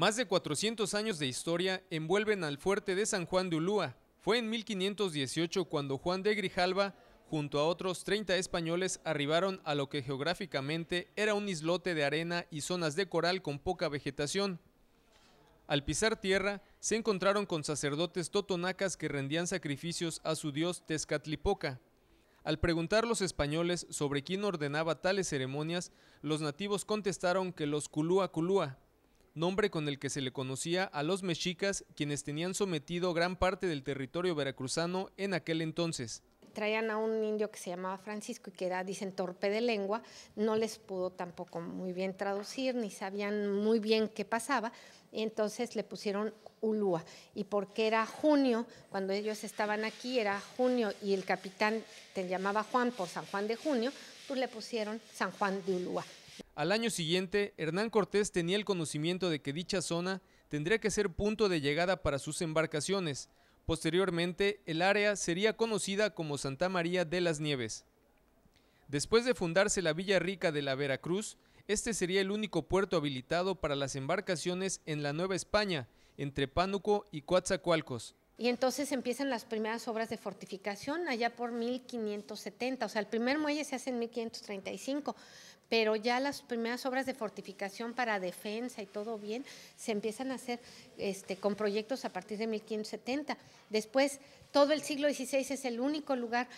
Más de 400 años de historia envuelven al fuerte de San Juan de Ulúa. Fue en 1518 cuando Juan de Grijalva, junto a otros 30 españoles, arribaron a lo que geográficamente era un islote de arena y zonas de coral con poca vegetación. Al pisar tierra, se encontraron con sacerdotes totonacas que rendían sacrificios a su dios Tezcatlipoca. Al preguntar los españoles sobre quién ordenaba tales ceremonias, los nativos contestaron que los culúa culúa, nombre con el que se le conocía a los mexicas quienes tenían sometido gran parte del territorio veracruzano en aquel entonces. Traían a un indio que se llamaba Francisco y que era, dicen, torpe de lengua, no les pudo tampoco muy bien traducir, ni sabían muy bien qué pasaba, y entonces le pusieron Ulúa. Y porque era junio, cuando ellos estaban aquí, era junio y el capitán te llamaba Juan por San Juan de Junio, pues le pusieron San Juan de Ulúa. Al año siguiente, Hernán Cortés tenía el conocimiento de que dicha zona tendría que ser punto de llegada para sus embarcaciones. Posteriormente, el área sería conocida como Santa María de las Nieves. Después de fundarse la Villa Rica de la Veracruz, este sería el único puerto habilitado para las embarcaciones en la Nueva España, entre Pánuco y Coatzacoalcos. Y entonces empiezan las primeras obras de fortificación allá por 1570. O sea, el primer muelle se hace en 1535, pero ya las primeras obras de fortificación para defensa y todo bien se empiezan a hacer este, con proyectos a partir de 1570. Después, todo el siglo XVI es el único lugar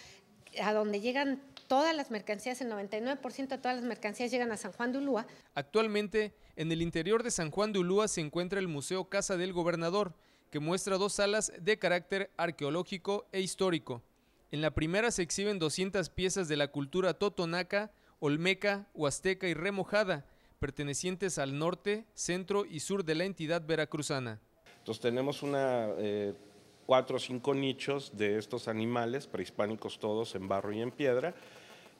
a donde llegan todas las mercancías, el 99% de todas las mercancías llegan a San Juan de Ulúa. Actualmente, en el interior de San Juan de Ulúa se encuentra el Museo Casa del Gobernador, que muestra dos salas de carácter arqueológico e histórico. En la primera se exhiben 200 piezas de la cultura totonaca olmeca, huasteca y remojada, pertenecientes al norte, centro y sur de la entidad veracruzana. Entonces tenemos una, eh, cuatro o cinco nichos de estos animales, prehispánicos todos, en barro y en piedra,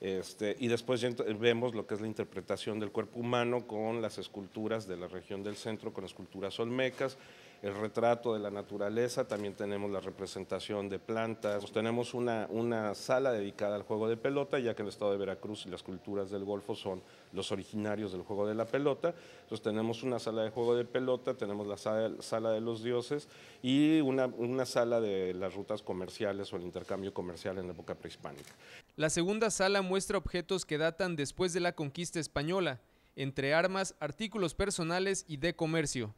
este, y después vemos lo que es la interpretación del cuerpo humano con las esculturas de la región del centro, con esculturas olmecas, el retrato de la naturaleza, también tenemos la representación de plantas, pues tenemos una, sala dedicada al juego de pelota, ya que el estado de Veracruz y las culturas del Golfo son los originarios del juego de la pelota, entonces tenemos una sala de juego de pelota, tenemos la sala, de los dioses y una, una sala de las rutas comerciales o el intercambio comercial en la época prehispánica. La segunda sala muestra objetos que datan después de la conquista española, entre armas, artículos personales y de comercio.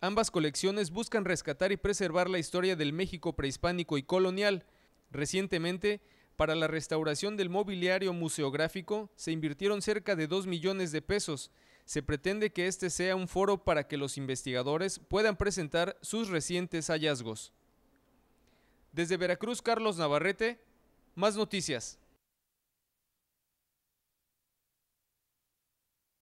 Ambas colecciones buscan rescatar y preservar la historia del México prehispánico y colonial. Recientemente, para la restauración del mobiliario museográfico se invirtieron cerca de 2 millones de pesos. Se pretende que este sea un foro para que los investigadores puedan presentar sus recientes hallazgos. Desde Veracruz, Carlos Navarrete, más noticias.